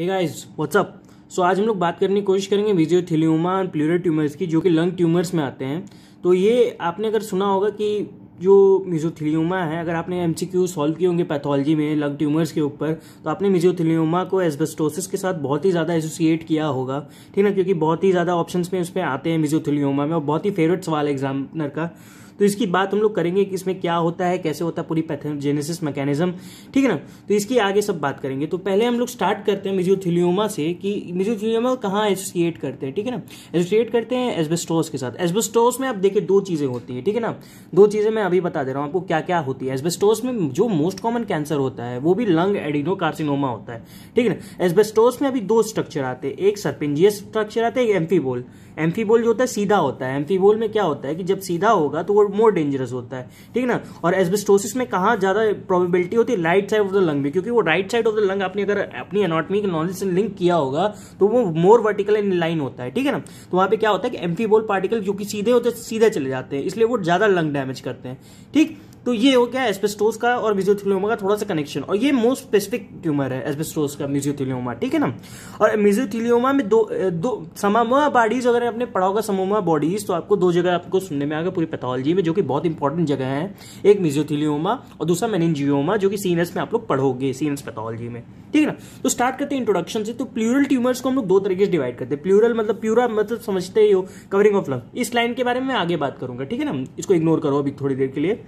hey guys what's up सो आज हम लोग बात करने की कोशिश करेंगे विजियोथिल्यूमा और प्लूरल ट्यूमर्स की जो कि लंग ट्यूमर्स में आते हैं तो ये आपने अगर सुना होगा कि जो मिजोथिलियोमा है अगर आपने एम सी क्यू सॉल्व किए होंगे पैथोलॉजी में लंग ट्यूमर्स के ऊपर तो आपने मिजोथिलियोमा को एस्बेस्टोसिस के साथ बहुत ही ज़्यादा एसोसिएट किया होगा ठीक ना क्योंकि बहुत ही ज़्यादा ऑप्शंस में उसमें आते हैं मिजोथिलियोमा में और बहुत ही फेवरेट सवाल एग्जामिनर का तो इसकी बात हम लोग करेंगे कि इसमें क्या होता है कैसे होता है पूरी पैथोजेनेसिस मैकेनिज्म ठीक है ना तो इसकी आगे सब बात करेंगे तो पहले हम लोग स्टार्ट करते हैं मिजोथिलियोमा से कि मिजोथिलियोमा कहाँ एसोसिएट करते हैं ठीक है ना एसोसिएट करते हैं एस्बेस्टोस के साथ एस्बेस्टोस में आप देखिए दो चीज़ें होती हैं ठीक है ना दो चीज़ें मैं अभी बता दे रहा हूँ आपको क्या क्या होती है एस्बेस्टोस में जो मोस्ट कॉमन कैंसर होता है वो भी लंग एडिनो कार्सिनोमा होता है ठीक है ना एस्बेस्टोस में अभी दो स्ट्रक्चर आते हैं एक सरपिंजियस स्ट्रक्चर आते हैं एक एम्फीबोल एम्फीबोल जो होता है सीधा होता है एम्फीबोल में क्या होता है कि जब सीधा होगा तो वो मोर डेंजरस होता है ठीक है ना और एस्बेस्टोसिस में कहा ज़्यादा प्रोबेबिलिटी होती है right side of the lung में क्योंकि वो right side of the lung आपने अगर अपनी एनाटमी के नॉलेज से लिंक किया होगा तो वो मोर वर्टिकल इन लाइन होता है ठीक है ना तो वहां पे क्या होता है कि एम्फीबोल पार्टिकल जो कि सीधे होते सीधे चले जाते हैं इसलिए वो ज़्यादा लंग डैमेज करते हैं ठीक तो ये हो गया एस्पेस्टोस का और म्यूजियोथिलियोमा का थोड़ा सा कनेक्शन और ये मोस्ट स्पेसिफिक ट्यूमर है एस्पेस्टोस का म्यूजियोथिलियोमा ठीक है ना और म्यूजियोथिलियोमा में दो दो समामा बॉडीज अगर आपने पढ़ा होगा समोमा बॉडीज तो आपको दो जगह आपको सुनने में आएगा पूरी पैथोलॉजी में जो कि बहुत इंपॉर्टेंट जगह है एक म्यूजियोथिलियोमा और दूसरा मेनिजियोमा जो कि सीनस में आप लोग पढ़ोगे सीनस पैथोलॉजी में ठीक है ना तो स्टार्ट करते हैं इंट्रोडक्शन से तो प्लूरल ट्यूमर्स को हम लोग दो तरीके से डिवाइड करते हैं प्लूरल मतलब प्यूरा मतलब समझते ही हो कवरिंग ऑफ लंग इस लाइन के बारे में आगे बात करूंगा ठीक है ना इसको इग्नोर करो अभी थोड़ी देर के लिए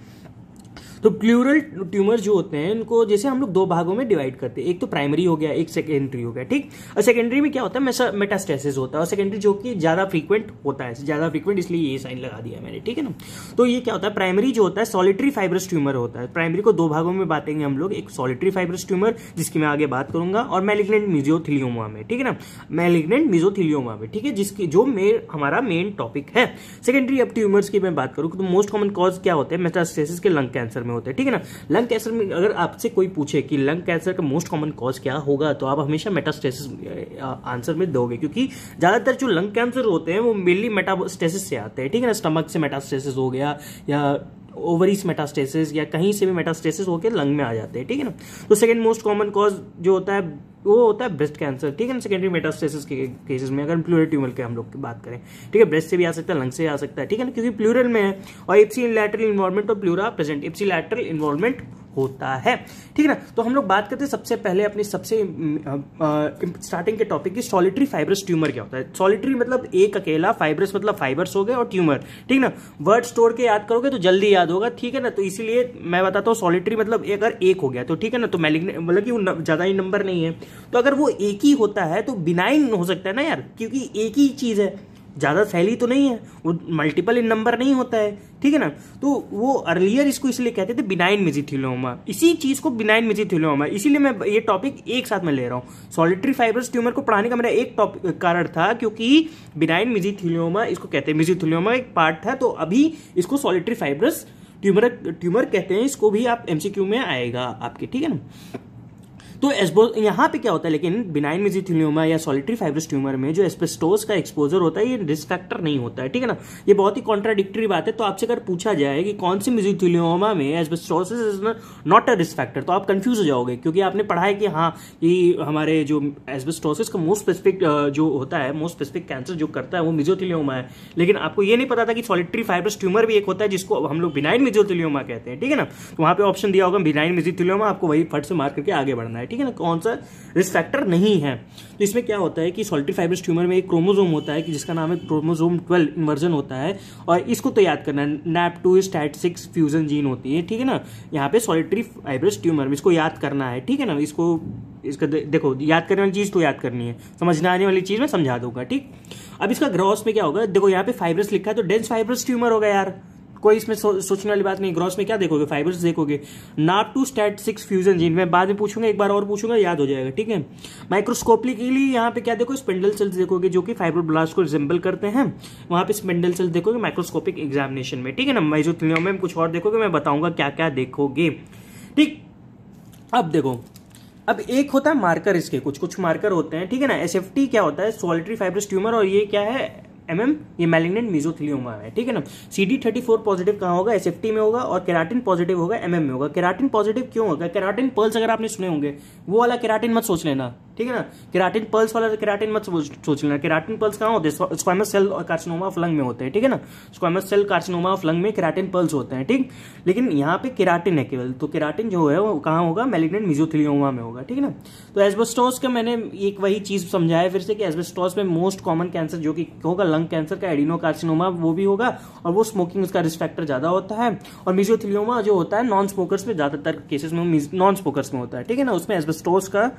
तो प्लूरल ट्यूमर जो होते हैं इनको जैसे हम लोग दो भागों में डिवाइड करते हैं एक तो प्राइमरी हो गया एक सेकेंडरी हो गया ठीक और सेकेंडरी में क्या होता है मेटास्टेसिस होता है और सेकेंडरी जो कि ज़्यादा फ्रीक्वेंट होता है ज़्यादा फ्रीक्वेंट इसलिए ये साइन लगा दिया मैंने ठीक है ना तो ये क्या होता है प्राइमरी जो होता है सॉलिटरी फाइब्रस ट्यूमर होता है प्राइमरी को दो भागों में बांटेंगे हम लोग एक सॉलिटरी फाइब्रस ट्यूमर जिसकी मैं आगे बात करूंगा और मेलिग्नेंट मिजोथिलियोमा में ठीक है ना मेलिग्नेंट मिजोथिलियोमा में ठीक है जिसकी जो मेन हमारा मेन टॉपिक है सेकेंडरी अब ट्यूमर्स की मैं बात करूँ तो मोस्ट कॉमन कॉज क्या होता है मेटास्टेसिस के लंग कैंसर में में होते हैं ठीक है ना लंग कैंसर में अगर आपसे कोई पूछे कि लंग कैंसर का मोस्ट कॉमन कॉज क्या होगा तो आप हमेशा मेटास्टेसिस आंसर में दोगे क्योंकि ज़्यादातर जो लंग कैंसर होते हैं वो मेनली मेटास्टेसिस से आते हैं ठीक है ना स्टमक से मेटास्टेसिस हो गया या ओवरीज मेटास्टेसिस या कहीं से भी मेटास्टेसिस होकर लंग में आ जाते हैं ठीक है ना तो सेकेंड मोस्ट कॉमन कॉज जो होता है वो होता है ब्रेस्ट कैंसर ठीक है ना सेकेंडरी मेटास्टेसिस के केसेस में अगर प्लूरल ट्यूमर के हम लोग की बात करें ठीक है ब्रेस्ट से भी आ सकता है लंग से आ सकता है ठीक है ना क्योंकि प्लूरल में है और इप्सी लैटरल इन्वॉल्वमेंट और pleura present ipsilateral involvement होता है ठीक है ना तो हम लोग बात करते हैं सबसे पहले अपनी सबसे स्टार्टिंग हम्म, के टॉपिक की सॉलिटरी फाइबरस ट्यूमर क्या होता है सॉलिटरी मतलब एक अकेला फाइब्रस मतलब फाइबर्स हो गए और ट्यूमर ठीक ना वर्ड स्टोर के याद करोगे तो जल्दी याद होगा ठीक है ना तो इसीलिए मैं बताता हूँ सॉलिटरी मतलब अगर एक हो गया तो ठीक है ना तो मैलिग्न मतलब कि ज़्यादा ही नंबर नहीं है तो अगर वो एक ही होता है तो बिनाइन हो सकता है ना यार क्योंकि एक ही चीज़ है ज़्यादा फैली तो नहीं है वो मल्टीपल इन नंबर नहीं होता है ठीक है ना तो वो अर्लियर इसको इसलिए कहते थे बिनाइन मेजिथिलोमा इसी चीज़ को बिनाइन मेजिथिलोमा इसीलिए मैं ये टॉपिक एक साथ में ले रहा हूँ सॉलिटरी फाइब्रस ट्यूमर को पढ़ाने का मेरा एक टॉपिक कारण था क्योंकि बिनाइन मिजिथिलोमा इसको कहते हैं मिजिथिलोमा एक पार्ट था तो अभी इसको सॉलिटरी फाइब्रस ट्यूमर ट्यूमर कहते हैं इसको भी आप एमसीक्यू में आएगा आपके ठीक है ना तो एसबो यहाँ पे क्या होता है लेकिन बिनाइन मिजिथिलियोमा या सॉलिटरी फाइब्रस ट्यूमर में जो एस्पेस्टोस का एक्सपोजर होता है ये रिस्क फैक्टर नहीं होता है ठीक है ना ये बहुत ही कॉन्ट्राडिक्टरी बात है तो आपसे अगर पूछा जाए कि कौन सी मिजीथिल्योमा में asbestosis is not a risk factor तो आप कंफ्यूज हो जाओगे क्योंकि आपने पढ़ा है कि हाँ ये हमारे जो एस्बेस्टोसिस का मोस्ट स्पेसिफिक जो होता है मोस्ट स्पेसिफिक कैंसर जो करता है वो मिजोथिलियोमा है लेकिन आपको ये नहीं पता था कि सॉलिटरी फाइब्रस ट्यूमर भी एक होता है जिसको हम लोग बिनाइन मिजोथिलियोमा कहते हैं ठीक है ना तो वहाँ पे ऑप्शन दिया होगा बिनाइन मिजोथिलियोमा आपको वही फट से मार करके आगे बढ़ना है ठीक है ना कौन सा रिस्फैक्टर नहीं है तो इसमें क्या होता है कि सॉल्टी फाइब्रस ट्यूमर में एक क्रोमोजोम होता है कि जिसका नाम है क्रोमोजोम ट्वेल्व इन्वर्जन होता है और इसको तो याद करना है NAB two STAT six fusion gene होती है ठीक है ना यहाँ पे सॉलिटरी फाइब्रस ट्यूमर इसको याद करना है ठीक है ना इसको इसका दे, देखो याद करने वाली चीज़ तो याद करनी है समझना आने वाली चीज़ मैं समझा दूंगा ठीक अब इसका ग्रॉस में क्या होगा देखो यहाँ पे फाइब्रस लिखा है तो डेंस फाइब्रस ट्यूमर होगा यार कोई इसमें सो, सोचने वाली बात नहीं ग्रॉस में क्या देखोगे फाइबर्स देखोगे NAB two STAT six fusion gene मैं बाद में पूछूंगा एक बार और पूछूंगा याद हो जाएगा ठीक है लिए यहाँ पे क्या देखो स्पेंडल सेल्स देखोगे जो कि फाइब्रोब्लास्ट को रिजेंबल करते हैं वहां पर स्पेंडल सेल्स देखोगे माइक्रोस्कोपिक एग्जामिनेशन में ठीक है ना जो में कुछ और देखोगे मैं बताऊंगा क्या क्या देखोगे ठीक अब देखो अब एक होता है मार्कर इसके कुछ कुछ मार्कर होते हैं ठीक है ना एस क्या होता है सोलिट्री फाइब्रस ट्यूमर और ये क्या है एम mm, ये मैलिग्नेंट मीजोथिलियोमा है ठीक है ना C D thirty four positive कहाँ होगा एस एफ टी में होगा और केराटिन पॉजिटिव होगा एम mm में होगा केराटिन पॉजिटिव क्यों होगा केराटिन पर्ल्स अगर आपने सुने होंगे वो वाला केराटिन मत सोच लेना ठीक है ना केराटिन पर्ल्स वाला केराटिन मत सोच लेना केराटिन पर्ल्स कहाँ होते हैं squamous cell carcinoma of lung में होते हैं ठीक है ना squamous cell carcinoma of lung में केराटिन पर्ल्स होते हैं ठीक लेकिन यहाँ पे केराटिन है केवल तो केराटिन जो है वो कहाँ होगा मेलिग्नेंट मिजोथिलियोमा में होगा ठीक है ना तो एसबेस्टोस का मैंने एक वही चीज समझाया फिर से कि एसबेस्टोस में मोस्ट कॉमन कैंसर जो कि होगा लंग कैंसर का एडिनो कार्सिनोमा वो भी होगा और वो स्मोकिंग उसका रिस्पेक्टर ज़्यादा होता है और मिजोथिलियोमा जो होता है नॉन स्मोकर्स में ज़्यादातर केसेस में नॉन स्मोकर्स में होता है ठीक है ना उसमें एस्बेस्टोस का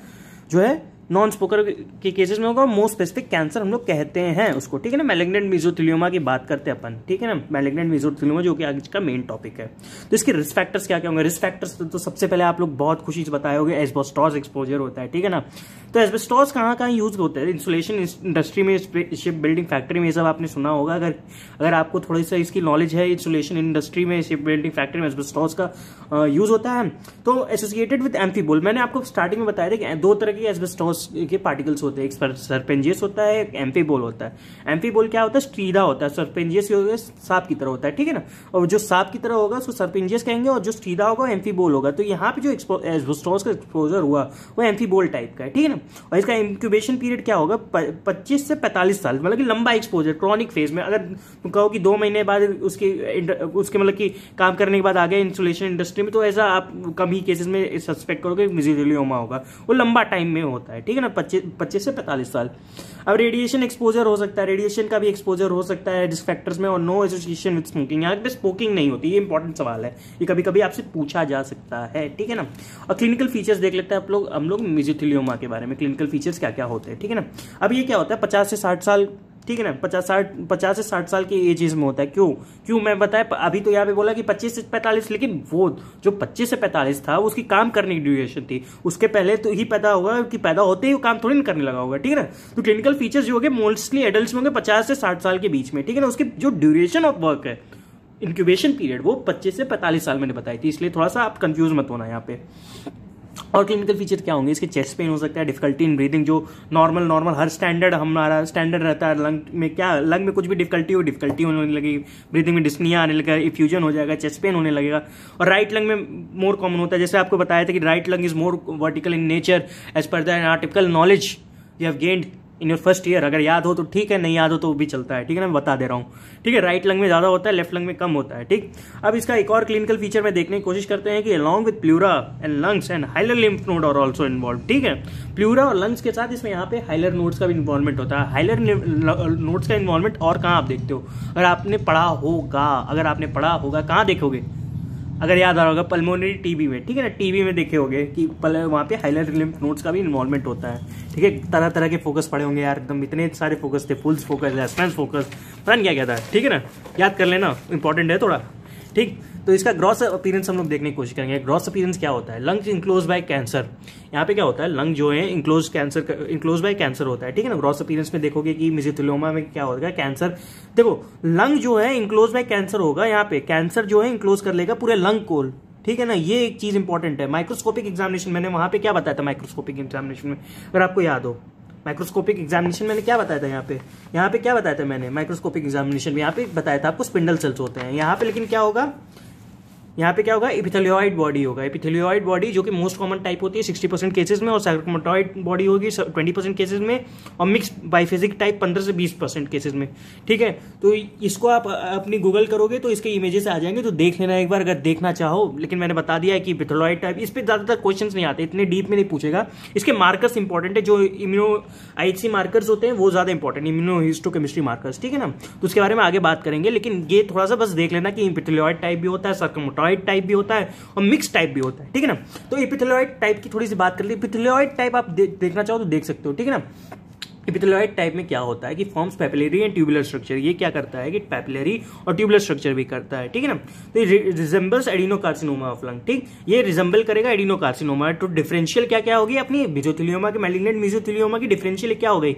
जो है नॉन स्पोकर के केसेस में होगा मोस्ट स्पेसिफिक कैंसर हम लोग कहते हैं उसको ठीक है ना मेलेग्नेंट मिजोथिलियोमा की बात करते हैं अपन ठीक है ना मेलेग्नेंट मिजोथिलियोमा जो कि आज का मेन टॉपिक है तो इसके रिस्क फैक्टर्स क्या क्या होंगे रिस्क फैक्टर्स तो सबसे पहले आप लोग बहुत खुशी से बताए होगे एस्बोस्टॉस एक्सपोजर होता है ठीक है ना तो एस्बेस्टॉस कहाँ कहाँ यूज होता है इंसुलेशन इंडस्ट्री में शिप बिल्डिंग फैक्ट्री में ये सब आपने सुना होगा अगर अगर आपको थोड़ी सा इसकी नॉलेज है इंसुलेशन इंडस्ट्री में शिप बिल्डिंग फैक्ट्री में एस्बेस्टॉस का यूज होता है तो एसोसिएटेड विद एम्फीबोल मैंने आपको स्टार्टिंग में बताया था कि दो तरह के एस्बेस्टॉस के पार्टिकल्स होते हैं एक सरपेंजियस होता है एक एम्फीबोल होता है एम्फीबोल क्या होता है स्ट्रीदा होता है सरपेंजियस सांप की तरह होता है ठीक है ना और जो सांप की तरह होगा उसको सरपेंजियस कहेंगे और जो स्ट्रीदा होगा एम्फीबोल होगा तो यहाँ पे जो एस्बेस्टॉस का एक्सपोजर हुआ वो एम्फीबोल टाइप का है ठीक है ना और इसका इंक्यूबेशन पीरियड क्या होगा पच्चीस से पैंतालीस साल मतलब कि लंबा एक्सपोजर क्रॉनिक फेज में अगर तुम कहो कि दो महीने बाद उसकी उसके मतलब कि काम करने के बाद आ गए इंसुलेशन इंडस्ट्री में तो ऐसा आप कम ही केसेस में सस्पेक्ट करोगे मिजिलियोमा होगा वो लंबा टाइम में होता है ठीक है ना पच्चीस पच्चीस से पैंतालीस साल अब रेडिएशन एक्सपोजर हो सकता है रेडिएशन का भी एक्सपोजर हो सकता है रिस्क फैक्टर्स में और नो एसोसिएशन विद स्मोकिंग यहाँ पे स्मोकिंग नहीं होती ये इंपॉर्टेंट सवाल है ये कभी कभी आपसे पूछा जा सकता है ठीक है ना और क्लिनिकल फीचर्स देख लेते हैं आप लोग हम लोग मिजिथिलियोमा के बारे में में क्लिनिकल फीचर्स क्या क्या होते हैं ठीक है ना अब ये क्या होता है पचास से साठ साल ठीक है ना पचास साठ पचास से साठ साल की एजेस में होता है क्यों क्यों मैं बताया अभी तो यहाँ पे बोला कि पच्चीस से पैंतालीस लेकिन वो जो पच्चीस से पैंतालीस था उसकी काम करने की ड्यूरेशन थी उसके पहले तो ही पैदा होगा कि पैदा होते ही वो काम थोड़ी ना करने लगा होगा ठीक है ना तो क्लिनिकल फीचर्स जो होंगे मोस्टली एडल्ट में होंगे पचास से साठ साल के बीच में ठीक है ना उसकी जो ड्यूरेशन ऑफ वर्क है इंक्यूबेशन पीरियड वो पच्चीस से पैंतालीस साल मैंने बताई थी इसलिए थोड़ा सा आप कंफ्यूज मत होना यहाँ पे और क्लिनिकल फीचर क्या होंगे इसके चेस्ट पेन हो सकता है डिफिकल्टी इन ब्रीदिंग जो नॉर्मल नॉर्मल हर स्टैंडर्ड हमारा स्टैंडर्ड रहता है लंग में क्या लंग में कुछ भी डिफिकल्टी हो डिफिकल्टी होने लगेगी ब्रीदिंग में डिस्निया आने लगेगा इफ्यूजन हो जाएगा चेस्ट पेन होने लगेगा और राइट लंग में मोर कॉमन होता है जैसे आपको बताया था कि right lung is more vertical in nature as per vertical knowledge you have gained in your first year अगर याद हो तो ठीक है नहीं याद हो तो वो भी चलता है ठीक है मैं बता दे रहा हूँ ठीक है राइट लंग में ज़्यादा होता है लेफ्ट लंग में कम होता है ठीक अब इसका एक और क्लिनिकल फीचर में देखने की कोशिश करते हैं कि along with pleura and lungs and hilar lymph node और ऑल्सो इन्वॉल्व ठीक है प्लूरा और लंग्स के साथ इसमें यहाँ पे हाइलर नोड्स का भी इन्वॉल्वमेंट होता है हाइलर नोड्स का इन्वॉल्वमेंट और कहाँ आप देखते हो अगर आपने पढ़ा होगा अगर आपने पढ़ा होगा कहाँ देखोगे अगर याद आ रहा होगा पल्मोनरी टीबी में ठीक है ना टीबी में देखे होंगे कि पल वहाँ पे हाइलर लिम्फ नोट्स का भी इन्वॉल्वमेंट होता है ठीक है तरह तरह के फोकस पड़े होंगे यार एकदम इतने सारे फोकस थे फुल्स फोकस एस्पेंस फोकस पता नहीं क्या क्या था ठीक है ना याद कर लेना इंपॉर्टेंट है थोड़ा ठीक तो इसका ग्रॉस अपीरेंस हम लोग देखने की कोशिश करेंगे ग्रॉस अपीरेंस क्या होता है लंग्स इंक्लोज बाय कैंसर यहाँ पे क्या होता है लंग जो है enclose cancer enclose by cancer होता है ठीक है ना ग्रॉस अपीरेंस में देखोगे कि मिजिथुलोमा में क्या होगा कैंसर देखो लंग जो है इंक्लोज बाय कैंसर होगा यहाँ पे कैंसर जो है इंक्लोज कर लेगा पूरे लंग कोल ठीक है ना ये एक चीज इंपॉर्टेंट है माइक्रोस्कोपिक एग्जामिनेशन मैंने वहां पे क्या बताया था माइक्रोस्कोपिक एग्जामिनेशन में अगर आपको याद हो माइक्रोस्कोपिक एग्जामिनेशन मैंने क्या बताया था यहाँ पे यहाँ पे क्या बताया था मैंने माइक्रोस्कोपिक एग्जामिनेशन में यहाँ पे बताया था आपको स्पिंडल सेल्स होते हैं यहाँ पे लेकिन क्या होगा यहाँ पे क्या होगा इपिथेलियोइड बॉडी होगा इपिथेलियोइड बॉडी जो कि मोस्ट कॉमन टाइप होती है सिक्सटी परसेंट केसेज में और सैक्रमोटॉइड बॉडी होगी ट्वेंटी परसेंट केसेज में और मिक्स बाइफेजिक टाइप पंद्रह से बीस परसेंट केसेज में ठीक है तो इसको आप अपनी गूगल करोगे तो इसके इमेजेस आ जाएंगे तो देख लेना एक बार अगर देखना चाहो लेकिन मैंने बता दिया है कि इपिथेलॉइड टाइप इस पर ज़्यादातर क्वेश्चन नहीं आते इतने डीप में नहीं पूछेगा इसके मार्कर्स इंपॉर्टेंट है जो इम्यूनो आई मार्कर्स होते हैं वो ज़्यादा इंपॉर्टेंट इम्यूनो हिस्टोकेमिस्ट्री मार्कर्स ठीक है ना तो उसके बारे में आगे बात करेंगे लेकिन ये थोड़ा सा बस देख लेना कि इपिथेलॉइड टाइप भी होता है सर्कमोटॉइड एपिथेलॉइड टाइप भी होता है और मिक्स टाइप भी होता है ठीक है ना तो एपिथेलॉइड टाइप की थोड़ी सी बात कर ली एपिथेलॉइड टाइप आप दे, देखना चाहो तो देख सकते हो ठीक है ना एपिथेलॉइड टाइप में क्या होता है कि forms papillary and tubular structure ये क्या करता है कि पैपिलरी और ट्यूबुलर स्ट्रक्चर भी करता है ठीक है ना तो ये रिजेंबल्स एडिनोकार्सिनोमा ऑफ लंग ठीक ये रिजेंबल करेगा एडिनोकार्सिनोमा तो डिफरेंशियल क्या क्या होगी अपनी मिजोथिलियोमा के मेलिग्नेंट मिजोथिलियोमा की डिफरेंशियल क्या हो गई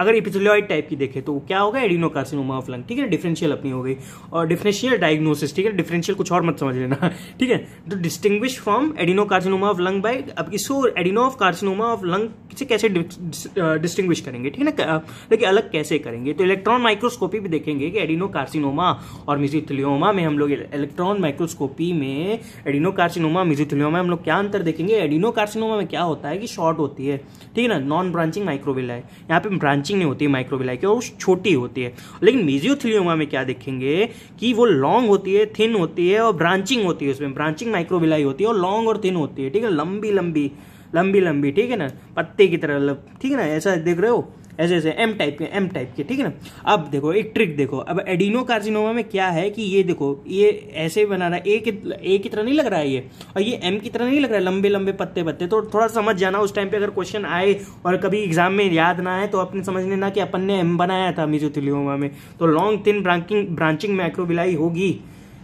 अगर एपिथेलियोइड टाइप की देखें तो क्या होगा एडिनोकार्सिनोमा ऑफ लंग ठीक है डिफरेंशियल अपनी हो गई और डिफरेंशियल डायग्नोसिस ठीक है डिफरेंशियल कुछ और मत समझ लेना ठीक है तो distinguish from adenocarcinoma of lung by अब इसको adeno of carcinoma of lung से कैसे डिस्टिंग्विश करेंगे ठीक है ना देखिए अलग कैसे करेंगे तो इलेक्ट्रॉन माइक्रोस्कोपी भी देखेंगे कि एडिनोकार्सिनोमा और मिजिथिलियोमा में हम लोग इलेक्ट्रॉन माइक्रोस्कोपी में एडिनोकार्सिनोमा मिजिथलियोमा हम लोग क्या अंतर देखेंगे एडिनोकार्सिनोमा में क्या होता है कि शॉर्ट होती है ठीक है ना नॉन ब्रांचिंग माइक्रोविला है यहाँ पे ब्रांच ब्रांचिंग नहीं होती है माइक्रोविलाई की और छोटी होती है लेकिन मेजियोथिलियोमा में क्या देखेंगे कि वो लॉन्ग होती है थिन होती है और ब्रांचिंग होती है उसमें ब्रांचिंग माइक्रोविलाई होती है और लॉन्ग और थिन होती है ठीक है लंबी लंबी लंबी लंबी ठीक है ना पत्ते की तरह ठीक है ना ऐसा देख रहे हो ऐसे ऐसे एम टाइप के एम टाइप के ठीक है ना अब देखो एक ट्रिक देखो अब एडिनो कार्जिनोमा में क्या है कि ये देखो ये ऐसे बना रहा है ए की तरह नहीं लग रहा है ये और ये एम की तरह नहीं लग रहा है लंबे लंबे पत्ते पत्ते तो थोड़ा समझ जाना उस टाइम पे अगर क्वेश्चन आए और कभी एग्जाम में याद ना आए तो अपने समझ लेना कि अपन ने एम बनाया था मिजोथिलियोमा में तो long thin branching branching microvilli होगी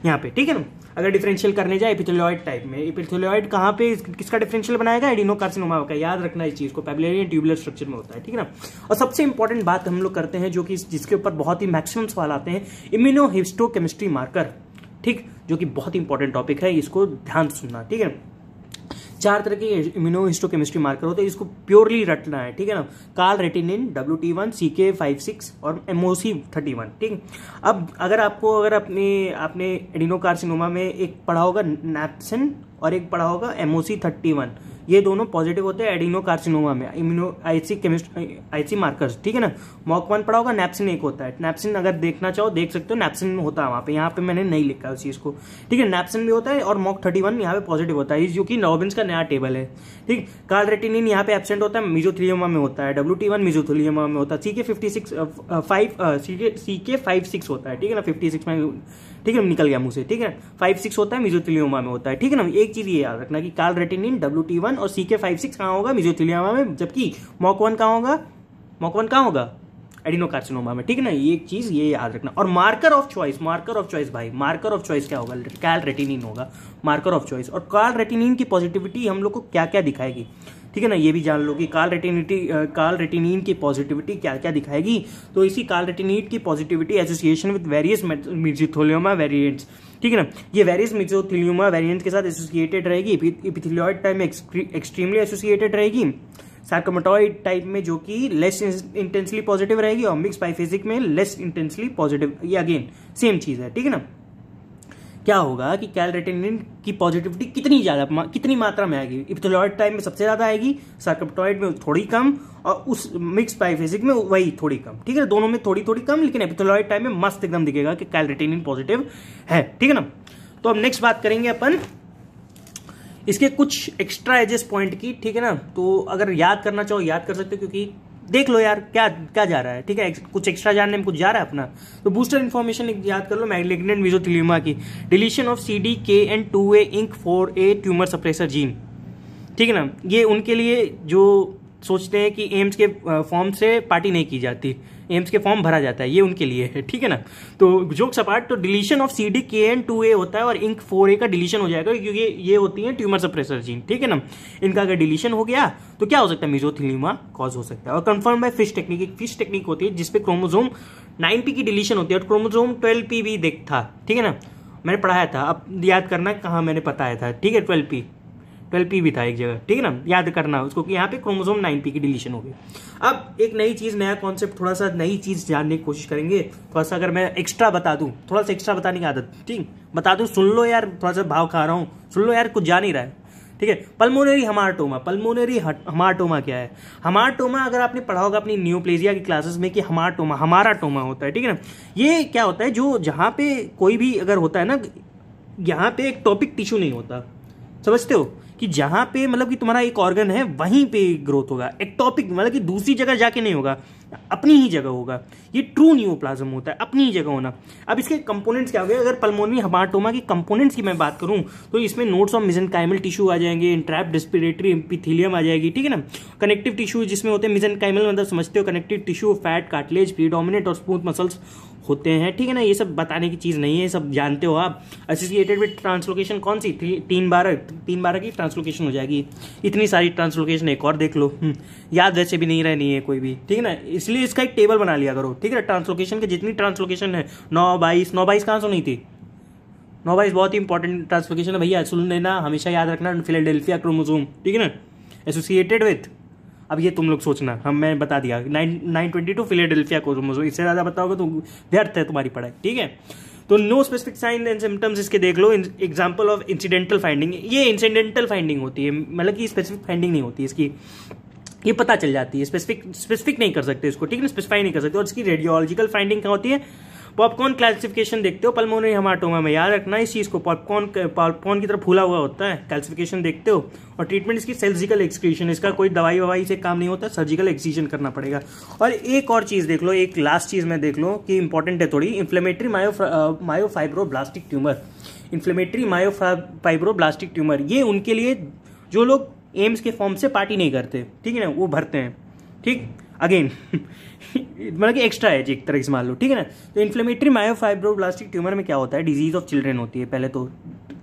यहाँ पे ठीक है ना अगर डिफरेंशियल करने जाए एपिथेलॉइड टाइप में एपिथेलॉइड कहाँ पे किसका डिफरेंशियल बनाएगा एडिनोकार्सिनोमा का याद रखना इस चीज़ को पेबलरी ट्यूबुलर स्ट्रक्चर में होता है ठीक है ना और सबसे इंपॉर्टेंट बात हम लोग करते हैं जो कि जिसके ऊपर बहुत ही मैक्सिमम सवाल आते हैं इम्यूनो हिस्टोकेमिस्ट्री मार्कर ठीक जो कि बहुत इंपॉर्टेंट टॉपिक है इसको ध्यान सुनना ठीक है चार तरह के इम्यूनो हिस्टोकेमिस्ट्री मार्कर होते हैं इसको प्योरली रटना है ठीक है ना calretinin W T one C K five six और एमओसी सी थर्टी वन ठीक अब अगर आपको अगर अपने आपने एडिनो कार्सिनोमा में एक पढ़ा होगा नैपसिन और एक पढ़ा होगा एमओसी सी थर्टी वन ये दोनों पॉजिटिव होते हैं एडिनो कार्सिनोमा में immuno IC chemistry IC markers ठीक है ना मॉक वन पड़ा होगा नेप्सिन एक होता है नेप्सिन अगर देखना चाहो देख सकते हो नैप्सिन होता है वहाँ पे यहाँ पे मैंने नहीं लिखा उस चीज़ को ठीक है नेप्सिन भी होता है और मॉक थर्टी वन यहाँ पे पॉजिटिव होता है जो कि नॉबिन्स का नया टेबल है ठीक कार रेटिनिन यहाँ पे एबसेंट होता है मिजोथिलियोमा में होता है डब्ल्यू टी वन मिजोथिलियोमा में होता है सी के फिफ्टी सिक्स फाइव सी के सी के फाइव सिक्स होता है ठीक है ना फिफ्टी सिक्स में ठीक है ना निकल गया मुझसे ठीक है फाइव सिक्स होता है मिजोथिलियोमा में होता है ठीक है ना एक चीज ये याद रखना कि काल रेटिनिन डब्ल्यू टी वन और सी के फाइव सिक्स कहाँ होगा मिजोथिलियोमा में जबकि मॉक वन कहाँ होगा मॉक वन कहाँ होगा एडिनोकार्सिनोमा में ठीक है ना ये एक चीज ये याद रखना और marker of choice marker of choice भाई मार्कर ऑफ चॉइस क्या होगा कैल रेटिनिन होगा मार्कर ऑफ चॉइस और काल रेटिनिन की पॉजिटिविटी हम लोग को क्या क्या दिखाएगी ठीक है ना ये भी जान लो कि काल रेटिनिटी काल रेटिनिन की पॉजिटिविटी क्या क्या दिखाएगी तो इसी काल रेटिनिट की positivity association with various mesothelioma variants ठीक है ना ये वेरियस मिर्जिथोलियोमा वेरियंट के साथ एसोसिएटेड रहेगी इपिथिलियॉइड टाइप में एक्सट्रीमली एसोसिएटेड रहेगी सार्कोमेटॉइड टाइप में जो कि लेस इंटेंसली पॉजिटिव रहेगी और मिक्स बाइफेसिक में लेस इंटेंसली पॉजिटिव ये अगेन सेम चीज़ है ठीक है ना क्या होगा कि कैलरेटेनिन की पॉजिटिविटी कितनी ज़्यादा मा, कितनी मात्रा में आएगी इप्थोलॉइड टाइप में सबसे ज़्यादा आएगी सर्कप्टॉइड में थोड़ी कम और उस मिक्स पाइफेसिक में वही थोड़ी कम ठीक है दोनों में थोड़ी थोड़ी कम लेकिन एपिथोलॉइड टाइप में मस्त एकदम दिखेगा कि कैलरेटेनिन पॉजिटिव है ठीक है ना तो अब नेक्स्ट बात करेंगे अपन इसके कुछ एक्स्ट्रा एजेस पॉइंट की ठीक है ना तो अगर याद करना चाहो याद कर सकते हो क्योंकि देख लो यार क्या क्या जा रहा है ठीक है कुछ एक्स्ट्रा जानने में कुछ जा रहा है अपना तो बूस्टर इन्फॉर्मेशन याद कर लो मैग्नेग्नेंट मिजोथिलीमा की deletion of C D K N two A INK four A tumour suppressor gene ठीक है ना ये उनके लिए जो सोचते हैं कि एम्स के फॉर्म से पार्टी नहीं की जाती एम्स के फॉर्म भरा जाता है ये उनके लिए है ठीक है ना तो जोक सपाट तो deletion of C D K N two A होता है और इंक फोर ए का डिलीशन हो जाएगा क्योंकि ये होती है ट्यूमर सप्रेसर जीन ठीक है ना इनका अगर डिलीशन हो गया तो क्या हो सकता है मिजोथिलीमा कॉज हो सकता है और कंफर्म है फिश टेक्निक एक फिश टेक्निक होती है जिसपे क्रोमोजोम नाइन पी की डिलीशन होती है और क्रोमोजोम ट्वेल्व पी भी देखता ठीक है ना मैंने पढ़ाया था अब याद करना कहाँ मैंने बताया था ठीक है ट्वेल्व पी ट्वेल्व पी भी था एक जगह ठीक है ना याद करना उसको कि यहाँ पे क्रोमोजोम नाइन पी की डिलीशन होगी अब एक नई चीज़ नया कॉन्सेप्ट थोड़ा सा नई चीज़ जानने की कोशिश करेंगे थोड़ा सा अगर मैं एक्स्ट्रा बता दूँ थोड़ा सा एक्स्ट्रा बताने की आदत ठीक बता दूँ सुन लो यार थोड़ा सा भाव खा रहा हूँ सुन लो यार कुछ जा नहीं रहा है ठीक है पल्मोनरी हमारटोमा पल्मोनरी हमारटोमा क्या है हमारटोमा अगर आपने पढ़ा होगा अपनी न्यूप्लेजिया की क्लासेस में कि हमारटोमा हमारा टोमा होता है ठीक है ना ये क्या होता है जो जहाँ पे कोई भी अगर होता है ना यहाँ पे एक टॉपिक टिश्यू नहीं होता समझते हो कि जहां पे मतलब कि तुम्हारा एक ऑर्गन है वहीं पे ग्रोथ होगा एक्टॉपिक मतलब कि दूसरी जगह जाके नहीं होगा अपनी ही जगह होगा ये ट्रू न्यूप्लाज्म होता है अपनी ही जगह होना अब इसके कंपोनेंट्स क्या हो गए अगर पल्मोनरी हमाटोमा की कंपोनेंट्स की मैं बात करूं तो इसमें नोट्स ऑफ मिजन काइमल टिश्यू आ जाएंगे इंट्रैप डिस्पिरेटरी एम्पीथिलियम आ जाएगी ठीक है ना कनेक्टिव टिश्यू जिसमें होते हैं मिजन काइमल मतलब समझते हो connective tissue fat cartilage predominate और स्मूथ मसल्स होते हैं ठीक है ना ये सब बताने की चीज़ नहीं है सब जानते हो आप एसोसिएटेड विद ट्रांसलोकेशन कौन सी थी तीन बारह तीन बारह की ट्रांसलोकेशन हो जाएगी इतनी सारी ट्रांसलोकेशन एक और देख लो हम्म, याद वैसे भी नहीं रहनी है कोई भी ठीक है ना इसलिए इसका एक टेबल बना लिया करो ठीक है ना ट्रांसलोकेशन के जितनी ट्रांसलोकेशन है नौ बाईस नौ बाईस कहाँ सुनी नहीं थी नौ बाईस बहुत ही इंपॉर्टेंट ट्रांसलोकेशन है भैया सुन लेना हमेशा याद रखना फिलेडेल्फिया क्रोमोजोम ठीक है ना एसोसिएटेड विथ अब ये तुम लोग सोचना हम मैं बता दिया nine nine twenty two Philadelphia chromosome इससे ज़्यादा बताओगे तो व्यर्थ है तुम्हारी पढ़ाई ठीक है तो no specific sign and symptoms इसके देख लो एग्जाम्पल ऑफ इंसिडेंटल फाइंडिंग ये इंसिडेंटल फाइंडिंग होती है मतलब कि स्पेसिफिक फाइंडिंग नहीं होती इसकी ये पता चल जाती है स्पेसिफिक स्पेसिफिक नहीं कर सकते इसको ठीक है स्पेसिफाई नहीं कर सकते और इसकी रेडियोलॉजिकल फाइंडिंग क्या होती है पॉपकॉर्न क्लासिफिकेशन देखते हो पल्मोनरी हमाटोमा में याद रखना इस चीज़ को पॉपकॉर्न पॉपकॉर्न की तरफ फूला हुआ होता है क्लासिफिकेशन देखते हो और ट्रीटमेंट इसकी सर्जिकल एक्सक्रीशन इसका कोई दवाई ववाई से काम नहीं होता सर्जिकल एक्सक्रीशन करना पड़ेगा और एक और चीज़ देख लो एक लास्ट चीज़ में देख लो कि इंपॉर्टेंट है थोड़ी inflammatory myo myofibroblastic tumour inflammatory myofibroblastic tumour ये उनके लिए जो लोग एम्स के फॉर्म से पार्टी नहीं करते ठीक है ना वो भरते हैं ठीक अगेन मतलब कि एक्स्ट्रा है जी एक तरह से मान लो ठीक है ना तो इन्फ्लेमेटरी मायोफाइब्रोब्लास्टिक ट्यूमर में क्या होता है डिजीज ऑफ चिल्ड्रेन होती है पहले तो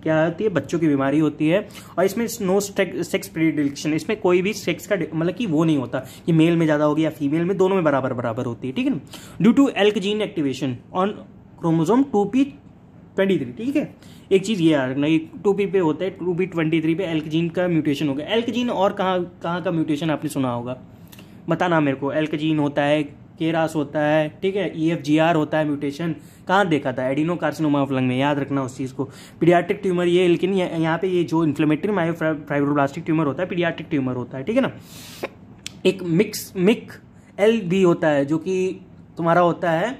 क्या होती है बच्चों की बीमारी होती है और इसमें नो सेक्स प्रिडिक्शन इसमें कोई भी सेक्स का मतलब कि वो नहीं होता कि मेल में ज़्यादा होगी या फीमेल में दोनों में बराबर बराबर होती है ठीक है ना due to ALK gene activation on chromosome two P twenty three ठीक है एक चीज़ ये आ टू पी पे होता है टू पी ट्वेंटी थ्री पे एल्क जीन का म्यूटेशन होगा एल्क जीन और कहाँ कहाँ का म्यूटेशन आपने सुना होगा बताना मेरे को एल्कजीन होता है केरास होता है ठीक है ई एफ जी आर होता है म्यूटेशन कहाँ देखा था एडिनो कार्सिनोमा ऑफ लंग में याद रखना उस चीज़ को पीडियाट्रिक ट्यूमर ये लेकिन यहाँ पे ये जो इन्फ्लेमेटरी माइ फाइब्रोब्लास्टिक ट्यूमर होता है पीडियाट्रिक ट्यूमर होता है ठीक है ना एक मिक्स मिक एल बी होता है जो कि तुम्हारा होता है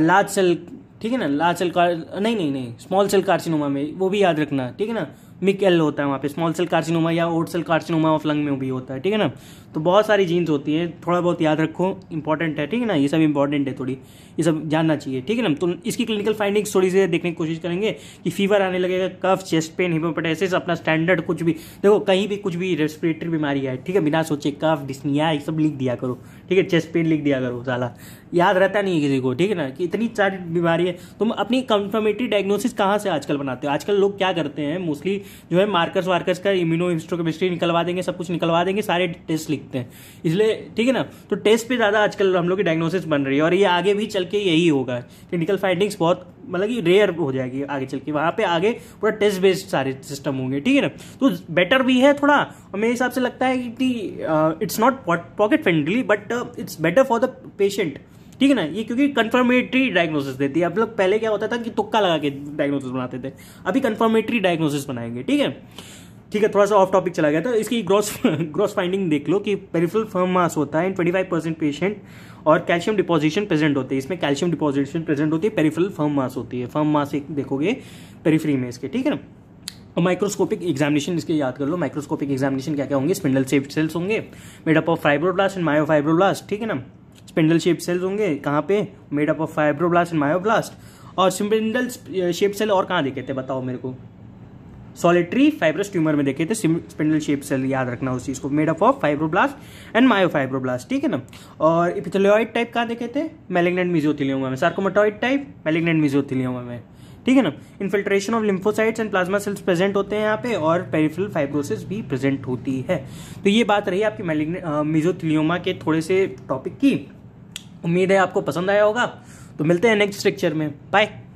लार्ज सेल ठीक है ना लार्ज सेल कार नहीं नहीं नहीं स्मॉल सेल कार्सिनोमा में वो भी याद रखना ठीक है ना मिक एल होता है वहाँ पे स्मॉल सेल कार्सिनोमा या oat cell carcinoma of lung में भी होता है ठीक है ना तो बहुत सारी जीन्स होती है थोड़ा बहुत याद रखो इंपॉर्टेंट है ठीक है ना ये सब इंपॉर्टेंट है थोड़ी ये सब जानना चाहिए ठीक है ना तो इसकी क्लिनिकल फाइंडिंग्स थोड़ी सी देखने की कोशिश करेंगे कि फीवर आने लगेगा कफ चेस्ट पेन हिमोपेटाइसिस अपना स्टैंडर्ड कुछ भी देखो कहीं भी कुछ भी रेस्पिरेटरी बीमारी है ठीक है बिना सोचे कफ डिस्निया ये सब लिख दिया करो ठीक है चेस्ट पेन लिख दिया करो साला याद रहता नहीं है किसी को ठीक है ना कि इतनी सारी बीमारी है तुम अपनी कंफर्मेटरी डायग्नोसिस कहाँ से आजकल बनाते हो आजकल लोग क्या करते हैं मोस्टली जो है मार्कर्स वार्कर्स का इम्यूनो हिस्ट्रोकेमिस्ट्री निकलवा देंगे सब कुछ निकलवा देंगे सारे टेस्ट लिखते हैं इसलिए ठीक है ना तो टेस्ट पे ज़्यादा आजकल हम लोग की डायग्नोसिस बन रही है और ये आगे भी चल के यही होगा क्लिनिकल फाइंडिंग्स बहुत मतलब कि रेयर हो जाएगी आगे चल के वहाँ पे आगे पूरा टेस्ट बेस्ड सारे सिस्टम होंगे ठीक है ना तो बेटर भी है थोड़ा और मेरे हिसाब से लगता है कि it's not pocket friendly but it's better for the patient ठीक है ना ये क्योंकि कन्फर्मेटरी डायग्नोसिस देती है अब लोग पहले क्या होता था कि तुक्का लगा के डायग्नोसिस बनाते थे अभी कन्फर्मेटरी डायग्नोसिस बनाएंगे ठीक है ठीक है थोड़ा सा ऑफ टॉपिक चला गया था इसकी ग्रॉस ग्रॉस फाइंडिंग देख लो कि पेरिफल फर्म मास होता है and twenty five percent patient और कैल्शियम डिपोजिशन प्रेजेंट होते हैं इसमें कैल्शियम डिपोजिशन प्रेजेंट होती है पेरिफल फर्म मास होती है फर्म मास एक देखोगे पेरिफ्री में इसके ठीक है ना और माइक्रोस्कोपिक एग्जामिनेशन इसके याद कर लो माइक्रोस्कोपिक एग्जामिनेशन क्या क्या होंगे स्पिंडल सेफ सेल्स होंगे made up of fibroblast and myo ठीक है ना स्पिंडल शेप सेल्स होंगे कहाँ पे made up of fibroblast and myoblast और स्पिंडल शेप सेल और कहाँ देखे थे बताओ मेरे को सॉलिट्री फाइब्रस ट्यूमर में देखे थे स्पिंडल शेप सेल याद रखना उस चीज़ को made up of fibroblast and myofibroblast ठीक है ना और इपिथेलियोइड टाइप कहाँ देखे थे मेलेग्नेंट मिजोथिलियोमा में सार्कोमोटॉइड टाइप मेलेग्नेंट मिजोथिलियोमा में ठीक है ना infiltration of lymphocytes and plasma cells present होते हैं यहाँ पे और पेरिफेरल फाइब्रोसिस भी प्रेजेंट होती है तो ये बात रही आपकी मेलिग्ने मिजोथिलियोमा के थोड़े से टॉपिक की उम्मीद है आपको पसंद आया होगा तो मिलते हैं नेक्स्ट लेक्चर में बाय